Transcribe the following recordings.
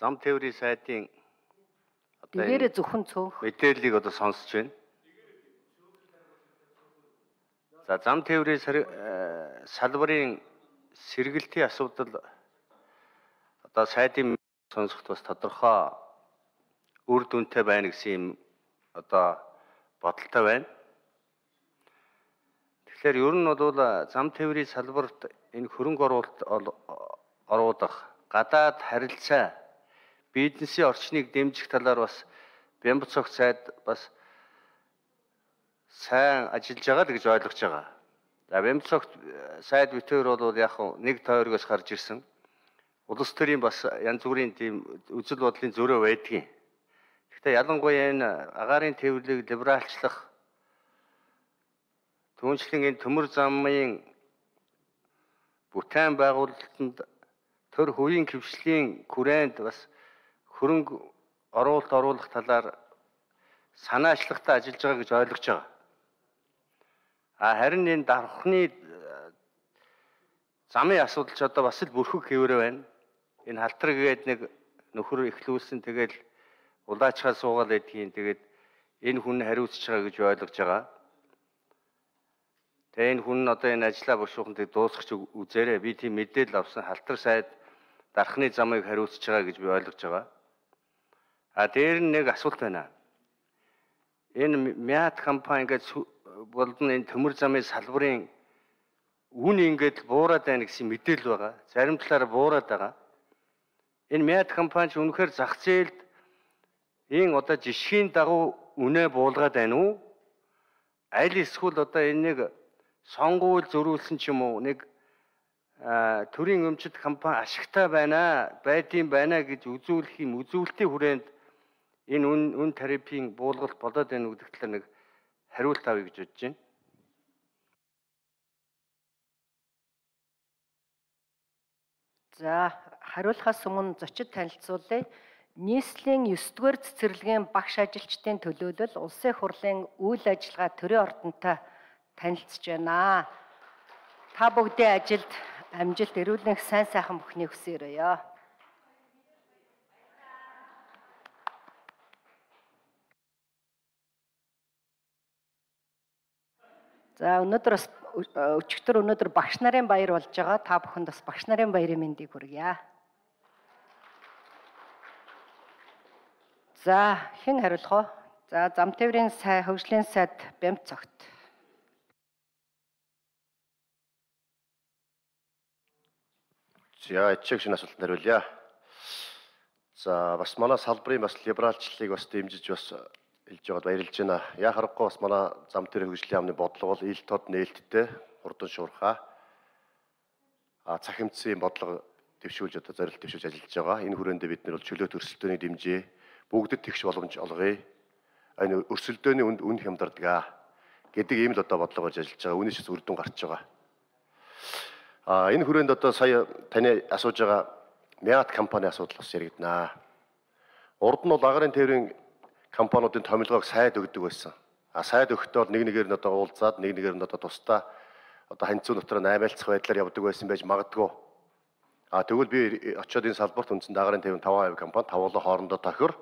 Зам тээврийн сайдын одоо нэгээрээ зөвхөн цөөх мэдээллийг одоо сонсож байна. За зам тээврийн э, салбарын сэргэлтийн асуудал одоо сайдын сонсоход бас тодорхой үр дүнтэй байна гэсэн юм одоо бодолтой байна. Тэгэхээр ер нь бол зам тээврийн салбарт энэ хөрөнгө оруулалт оруулах гадаад харилцаа бизнесийн орчныг дэмжих талаар бас Бямбац цог цайд бас сайн ажиллаж байгаа л гэж ойлгож байгаа. За Бямбац цог э, сайд битүүр бол яг нэг тойргоос гарч ирсэн. Улс төрийн бас янз бүрийн тийм үзэл бодлын зөрөө байдгийн. Гэхдээ ялангуяа энэ агаарын тээврийг либералчлах түншлэнгийн төмөр замын бүтээн байгуулалтанд төр хувийн хөвшлийн хүрээнд бас хөрөнгө оруулалт оруулах талаар санаачлагтай ажиллаж байгаа гэж ойлгож байгаа. А харин энэ давхны э, замын асуудал ч одоо бас л бүрхэг хэвээрээ байна. Энэ халтар гээд нэг нөхөр ихлүүлсэн тэгэл улаачхаа суугаал эдгийн тэгээд энэ хүн хариуцж байгаа гэж ойлгож байгаа. Тэгээ энэ хүн одоо энэ ажлаа буршуухныг дуусгах үзээрээ би тийм мэдээлэл авсан халтар сайд дарахны замыг хариуцж байгаа гэж би ойлгож байгаа. А дээр нь нэг асуулт байна. Энэ мяд компани гэж болдно энэ төмөр замын салбарын үн ингээд буураад байна гэсэн мэдээлэл байгаа. Зарим талаараа буураад байгаа. Энэ мяд компани ч үнэхээр зах зээлд энэ одоо жишгийн дагуу үнэ буулгаад байна уу? Аль эсвэл одоо энэ нэг сонгуул зөрүүлсэн ч юм уу нэг төрийн өмчит компани ашигтай байна байдсан байна гэж үзүүлэх юм үзүүлэлтийн хүрээнд энэ үн үн терапийн буулгалт болоод байна гэдэг талаар нэг хариулт авъя гэж бодож байна. За хариулахаас өмнө зочид танилцуулъя. Нийслэлийн 9-р цэцэрлэгийн багш ажилчдын төлөөлөл улсын хурлын үйл ажиллагаа төрийн ордонтой танилцж байна. Та бүгдийн ажилд амжилт, эрүүлэн сайн сайхан бүхнийг хүсээрэй. За өнөөдөр бас өчигдөр өнөөдөр багш нарын баяр болж байгаа. Та бүхэнд бас багш нарын баярын мэндийг хүргье. За хэн хариулах вэ? За зам тээврийн сай хөгжлийн сайд бямц цогт. За ичиг шинэ асуултанд хариулъя. За бас манай салбарын бас либералчлалыг бас дэмжиж бас илж байгаад баярлж байна. Яа харахгүй бас манай зам төр хөгжлийн яамны бодлого бол ил тод нээлттэй хурдан шуурхаа а цахимдсан бодлого дэвшүүлж одоо зорилт дэвшүүлж ажиллаж байгаа. Энэ хүрээндээ бид нар бол чөлөөт өрсөлдөөний дэмжээ бүгдэд тэгш боломж олгоё. Энэ өрсөлдөөний үнд үн хямдардаг гэдэг ийм л одоо бодлого болж ажиллаж байгаа. Үүнээс үрдэн гарч байгаа. А энэ хүрээнд одоо сая таны асууж байгаа Мят компани асуудал бас яригдана. Урд нь бол агарын тээврийн компаниудын томилгоог сайд өгдөг байсан. А сайд өгөхдөө нэг нэгээр нь одоо уулзаад нэг нэгээр нь одоо тусдаа одоо ханьцуу дотор нь аймалцах байдлаар явдаг байсан байж магадгүй. А тэгвэл би очиод энэ салбарт үндсэндээ агарын 55% компани тавуулаа хоорондоо тохир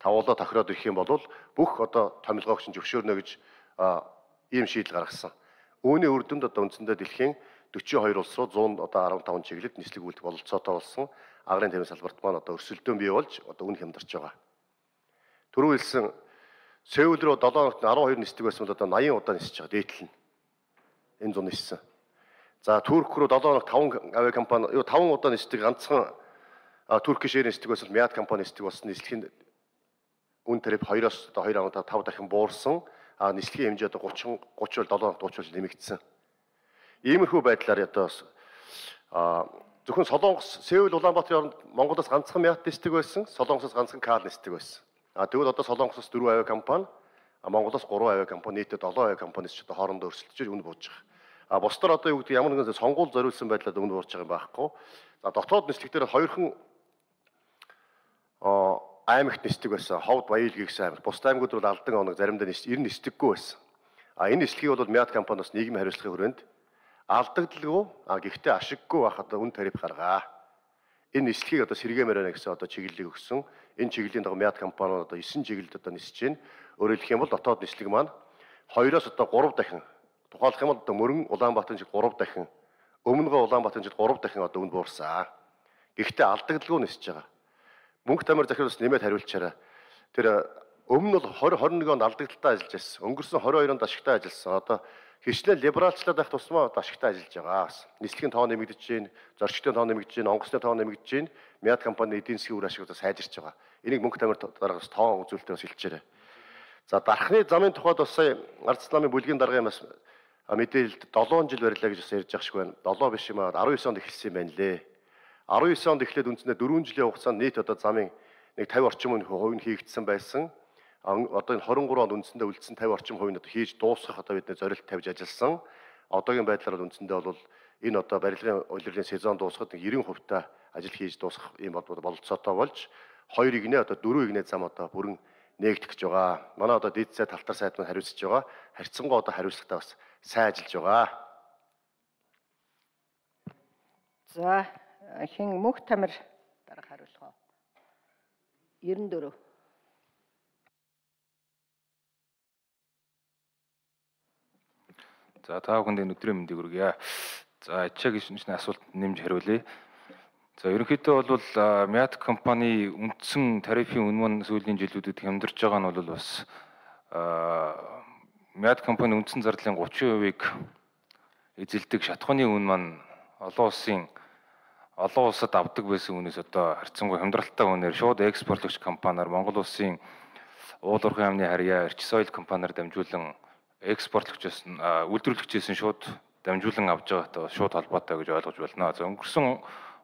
тавуулаа тохироод ирэх юм бол бүх одоо томилгоогч нь зөвшөөрнө гэж ийм шийдэл гаргасан. Үүний үр дүнд одоо үндсэндээ дэлхийн 42 улсууд 100 одоо 15 чиглэлд нислэг үйлдэл бололцоотой болсон. Агрын тавин салбарт маань одоо өрсөлдөөн бий болж одоо үн хямдарч байгаа. Төрөө хэлсэн Сеул рүү 7 хоногт 12 нисдэг байсан бол одоо 80 удаа нисэж байгаа дээтлэн. Энэ зун ниссэн. За Турк рүү 7 хоног 5 авиа компани юу 5 удаа нисдэг ганцхан Turkish Air нисдэг байсан Miat компани нисдэг болсон нислэгийн үн тариф 2-оос одоо 2.5 дахин буурсан. А нислэгийн хэмжээ одоо 30 30-оор 7 хоногт 30-оор нэмэгдсэн. Иймэрхүү байдлаар одоо бас а зөвхөн Солонгос, Сеул, Улаанбаатарын оронд Монголоос ганцхан Miat нисдэг байсан, Солонгосоос ганцхан Каал нисдэг байсан. А тэгвэл одоо Солонгосоос 4 авиа компани, Монголоос 3 авиа компани, нийтдээ 7 авиа компаниас ч одоо хоорондоо өрсөлдөж өн бууж байгаа. А бусдаар одоо юу гэдэг ямар нэгэн сонгуул зориулсан байдлаар өмнө буурч байгаа юм байхгүй. За дотоод нислэгтэр хоёрхан а аймагт нисдэг байсан. Ховд Баял гихсэн аймаг. Бусд аймагуд бол алдан оног заримдаа ер нь нисдэггүй байсан. А энэ нислэгийг бол Мят компаниас нийгмийн хариуцлагын хүрээнд алдагдлгүй а гэхдээ ашиггүй байхад үн тариф гаргаа энэ нислэгийг одоо сэргээмээр байна гэсэн одоо чиглэлийг өгсөн. Энэ чиглэлийн дагуу мяд компаниуд одоо 9 чиглэлд одоо нисэж байна. Өөрөөр хэлэх юм бол дотоод нислэг маань 2-оос одоо 3 дахин тухайлах юм бол одоо мөрөн Улаанбаатарын жил 3 дахин өмнөгөө Улаанбаатарын жил 3 дахин одоо үнд буурсан. Гэхдээ алдагдлгүй нисэж байгаа. Мөнх тамир захирал бас нэмээд хариулчаарай. Тэр өмнө нь бол 20 21 онд алдагдaltaа ажиллаж байсан. Өнгөрсөн 22 онд ашигтай ажилласан. Одоо Хичлээ либералчлаад байх тусмаа одоо ашигтай ажиллаж байгаа. Нийслэлийн тоо нэмэгдэж байна, зорчигчдын тоо нэмэгдэж байна, онгоцны тоо нэмэгдэж байна. Мяд компани эдийн засгийн үр ашиг удаа сайжирч байгаа. Энийг мөнгө тамир дараагаас тоо үзүүлэлтээ бас хилчээрэй. За дархны замын тухайд бас сая Ард Исламын бүлгийн даргын бас мэдээлэлд 7 жил барьлаа гэж бас ярьж байгаа шиг байна. 7 биш юм аа 19 онд эхэлсэн юм байна лээ. 19 онд эхлээд үндсэндээ 4 жилийн хугацаанд нийт одоо замын нэг 50 орчим хүн хувь нь хийгдсэн байсан одоо энэ 23 онд үндсэндээ үлдсэн 50 орчим хувийг одоо хийж дуусгах одоо бидний зорилт тавьж ажилласан. Одоогийн байдлаар бол үндсэндээ бол энэ одоо барилгын улирлын сезон дуусахад 90% та ажил хийж дуусгах юм бололцоотой болж хоёр игнээ одоо дөрөв игнээ зам одоо бүрэн нээгдэх гэж байгаа. Манай одоо дид цай талтар сайд маань хариуцж байгаа. Харьцангуй одоо хариуцлагатай бас сайн ажиллаж байгаа. За хин мөх тамир дараа хариулах уу? 94 За та бүхэнд энэ өдрийн мэндийг хүргэе. За ачаа гişүнчний асуулт нэмж хариулъя. За ерөнхийдөө бол Мят компани үндсэн тарифын үнэ мөн сүүлийн жилүүдэд хямдарж байгаа нь бол бас Мят компани үндсэн зардлын 30%-ийг эзэлдэг шатхууны үн маань олон улсын олон улсад авдаг байсан үнээс одоо харьцангуй хямдралтай үнээр шууд экспортлогч компаниар Монгол улсын уулуурхан амны харьяа эрч соёл компаниар дамжуулан экспортлогч байсан үйлдвэрлэгч байсан шууд дамжуулан авч байгаатай шууд холбоотой гэж ойлгож байна. За өнгөрсөн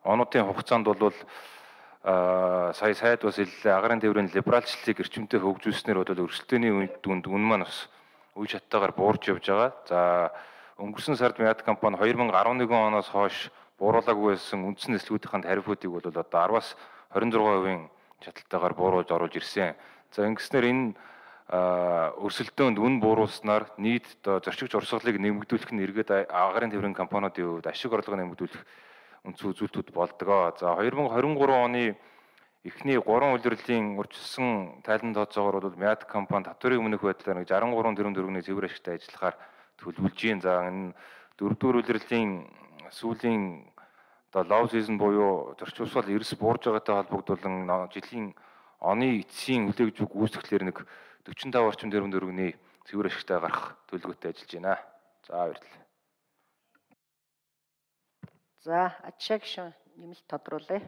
онуудын хугацаанд бол а сая сайд бас хэллээ агарын тээврийн либералчлалыг эрчимтэй хөгжүүлснээр бол өрсөлдөөний үнд үн маань бас үе шаттайгаар буурч явж байгаа. За өнгөрсөн сард Мяд компани 2011 оноос хойш бууруулаагүй байсан үндсэн нислэгүүдийн тарифуудыг бол одоо 10-аас 26%-ийн шатлалтаагаар бууруулж оруулж ирсэн. За ингэснээр энэ Э, өрсөлдөөнд үн бууруулснаар нийт зорчигч урсгалыг нэмэгдүүлэх нь эргээд агарын тээврийн компаниудын хувьд ашиг орлого нэмэгдүүлэх үндс үзүүлэлтүүд болдог. За 2023 оны эхний 3 улирлын урьдчилсан тайлан тооцоогоор бол Мяд компани татврын өмнөх байдлаар 63 тэрбум төгрөгийн цэвэр ашигтай ажиллахаар төлөвлөж гин. За энэ дөрөвдүгээр улирлын сүүлийн одоо лов сизон буюу зорчигч урсгал эрс буурж байгаатай холбогдуулан жилийн оны эцсийн үлээгжүүг үүсгэхлээр нэг 45 орчим тэрбум төгрөгийн цэвэр ашигтай гарах төлөвлөгөөтэй ажиллаж байна. За баярлалаа. За attraction нэмэлт тодруулъя.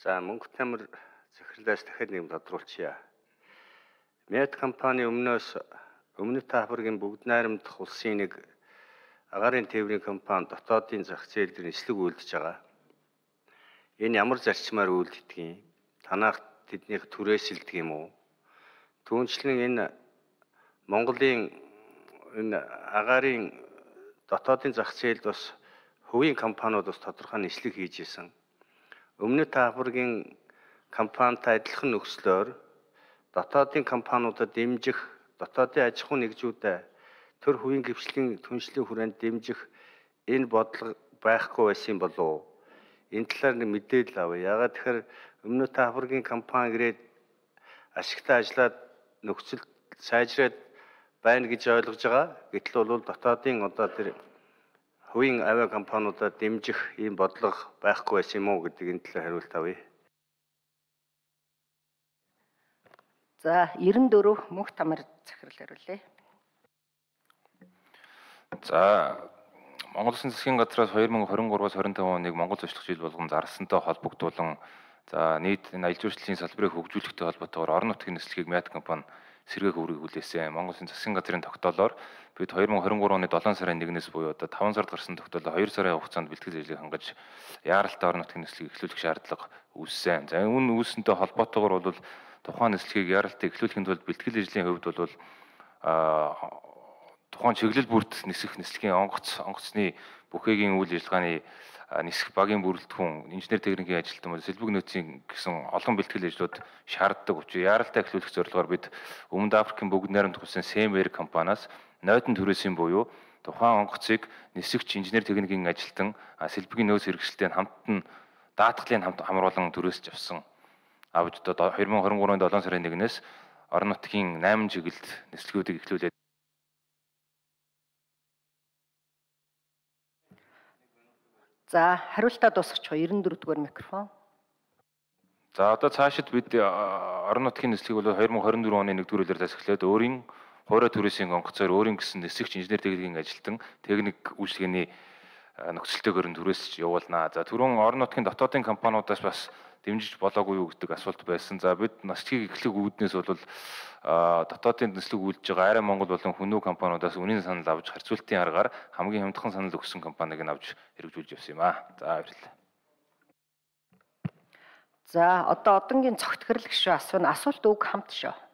За мөнгө тамир захирлаас дахиад нэг тодруулчихъя. Мед компани өмнөөс өмнөд Африкийн бүгд найрамдах улсын нэг агарын тээврийн компани дотоодын зах зээл дээр нислэг үйлдэж байгаа. Энэ ямар зарчмаар үйлддэг юм? танах тэднийх түрээсэлдэг юм уу? Түүнчлэн энэ Монголын энэ агарын дотоодын зах зээлд бас хувийн компаниуд бас тодорхой нислэг хийж исэн. Өмнөд Африкийн компанитай адилхан нөхцлөөр дотоодын компаниудад дэмжих, дотоодын аж ахуй нэгжүүдэд төр хувийн гвчлэлийн түншлэлийн хүрээнд дэмжих энэ бодлого байхгүй байсан болов уу? энэ талаар нэг мэдээлэл авъя. Ягаад тэгэхээр өмнө та Африкийн компани грээд ашигтай ажиллаад нөхцөл сайжраад байна гэж ойлгож байгаа. Гэтэл бол дотоодын одоо тэр хувийн авиа компаниудад дэмжих ийм бодлого байхгүй байсан юм уу гэдэг энэ талаар хариулт авъя. За 94 мөнх тамар захирал хариулъя. За Монгол Улсын засгийн газраас 2023-аас 25 оныг Монгол зочлох жил болгон зарласантай холбогдуулан за нийт энэ аялал жуулчлалын салбарыг хөгжүүлэхтэй холбоотойгоор орон нутгийн нислэгийг МЯД компани сэргээх үүрэг хүлээсэн. Монгол Улсын засгийн газрын тогтоолоор бид 2023 оны 7 сарын 1-ээс буюу одоо 5 сард гарсан тогтоолоо 2 сарын хугацаанд бэлтгэл ажлыг хангаж яаралтай орон нутгийн нислэгийг эхлүүлэх шаардлага үүссэн. За энэ үүсэнтэй холбоотойгоор бол тухайн нислэгийг яаралтай эхлүүлэхийн тулд бэлтгэл ажлын хувьд бол а тухайн чиглэл бүрт нисэх нислэгийн онгоц онгоцны бүхээгийн үйл ажиллагааны нисэх багийн бүрэлдэхүүн инженер техникийн ажилтнууд сэлбэг нөөцийн гэсэн олон бэлтгэл ажлууд шаарддаг учраас яаралтай эхлүүлэх зорилгоор бид Өмнөд Африкийн бүгд найрамдах улсын СМР компаниас нойтон төрөөсийн буюу тухайн онгоцыг нисэгч инженер техникийн ажилтан сэлбэгийн нөөц хэрэгжилтэд хамтан даатгалын хамт хамруулан төрөөсж авсан. Авж одоо 2023-ны 7 сарын 1-ээс орон нутгийн 8 чиглэлд нислэгүүдийг эхлүүлээд За хариултаа дуусгачихъя 94 дугаар микрофон. За одоо цаашид бид орон нутгийн нислэгийг бол 2024 оны 1-р өдрөөр засаглаад өөрийн хуурай төрөөсийн онгоцоор өөрийн гэсэн нисгч инженер техникийн ажилтан техник үйлчилгээний нөхцөлтэйгээр нь төрөөсч явуулнаа. За түрүүн орон нутгийн дотоодын компаниудаас бас дэмжиж болоогүй юу гэдэг асуулт байсан. За бид насчиг эхлэх үүднээс бол дотоодын төслөг үйлдэж байгаа арай Монгол болон хүнүү компаниудаас үнийн санал авч харьцуултын аргаар хамгийн хямдхан санал өгсөн компаниг нь авч хэрэгжүүлж явсан юм аа. За баярлалаа. За одоо одонгийн цогт гэрлэгш асууна. Асуулт үг хамт шүү.